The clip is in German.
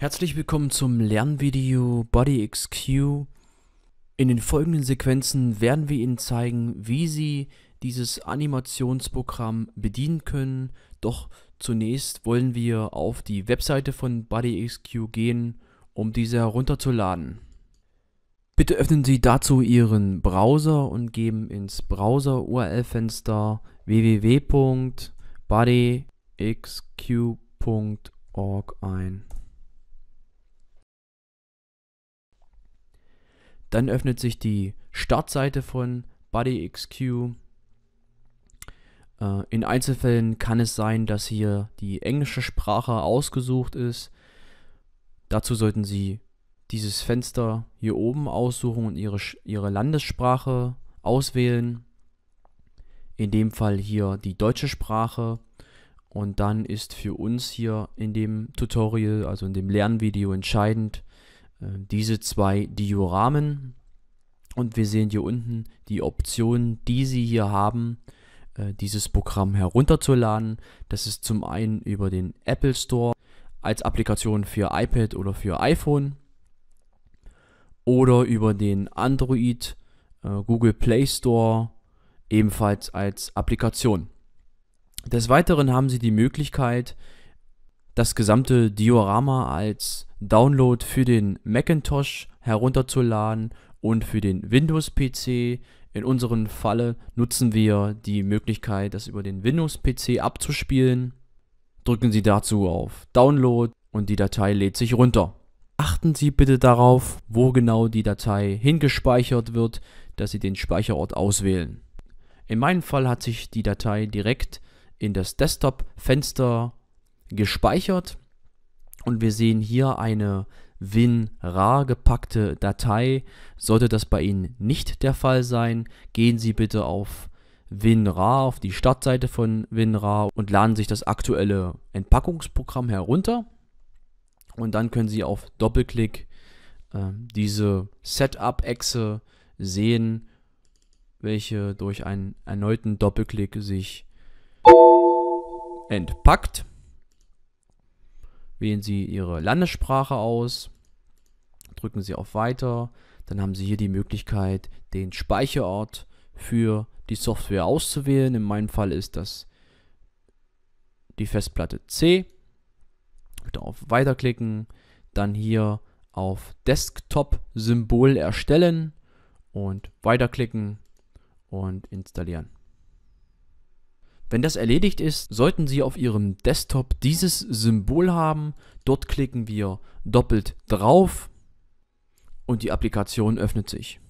Herzlich willkommen zum Lernvideo BodyXQ. In den folgenden Sequenzen werden wir Ihnen zeigen, wie Sie dieses Animationsprogramm bedienen können. Doch zunächst wollen wir auf die Webseite von BodyXQ gehen, um diese herunterzuladen. Bitte öffnen Sie dazu Ihren Browser und geben ins Browser-URL-Fenster www.bodyxq.org ein. Dann öffnet sich die Startseite von BuddyXQ. Äh, in Einzelfällen kann es sein, dass hier die englische Sprache ausgesucht ist. Dazu sollten Sie dieses Fenster hier oben aussuchen und Ihre, Ihre Landessprache auswählen. In dem Fall hier die deutsche Sprache. Und dann ist für uns hier in dem Tutorial, also in dem Lernvideo entscheidend, äh, diese zwei Dioramen. Und wir sehen hier unten die Optionen, die Sie hier haben, äh, dieses Programm herunterzuladen. Das ist zum einen über den Apple Store als Applikation für iPad oder für iPhone oder über den Android äh, Google Play Store ebenfalls als Applikation. Des Weiteren haben Sie die Möglichkeit, das gesamte Diorama als Download für den Macintosh herunterzuladen und für den Windows-PC. In unserem Falle nutzen wir die Möglichkeit, das über den Windows-PC abzuspielen. Drücken Sie dazu auf Download und die Datei lädt sich runter. Achten Sie bitte darauf, wo genau die Datei hingespeichert wird, dass Sie den Speicherort auswählen. In meinem Fall hat sich die Datei direkt in das Desktop-Fenster gespeichert. Und wir sehen hier eine WinRAR gepackte Datei. Sollte das bei Ihnen nicht der Fall sein, gehen Sie bitte auf WinRAR, auf die Startseite von WinRAR und laden sich das aktuelle Entpackungsprogramm herunter. Und dann können Sie auf Doppelklick äh, diese Setup-Echse sehen, welche durch einen erneuten Doppelklick sich entpackt. Wählen Sie Ihre Landessprache aus, drücken Sie auf Weiter. Dann haben Sie hier die Möglichkeit, den Speicherort für die Software auszuwählen. In meinem Fall ist das die Festplatte C. Wieder auf Weiterklicken. Dann hier auf Desktop-Symbol erstellen und weiterklicken und installieren. Wenn das erledigt ist, sollten Sie auf Ihrem Desktop dieses Symbol haben. Dort klicken wir doppelt drauf und die Applikation öffnet sich.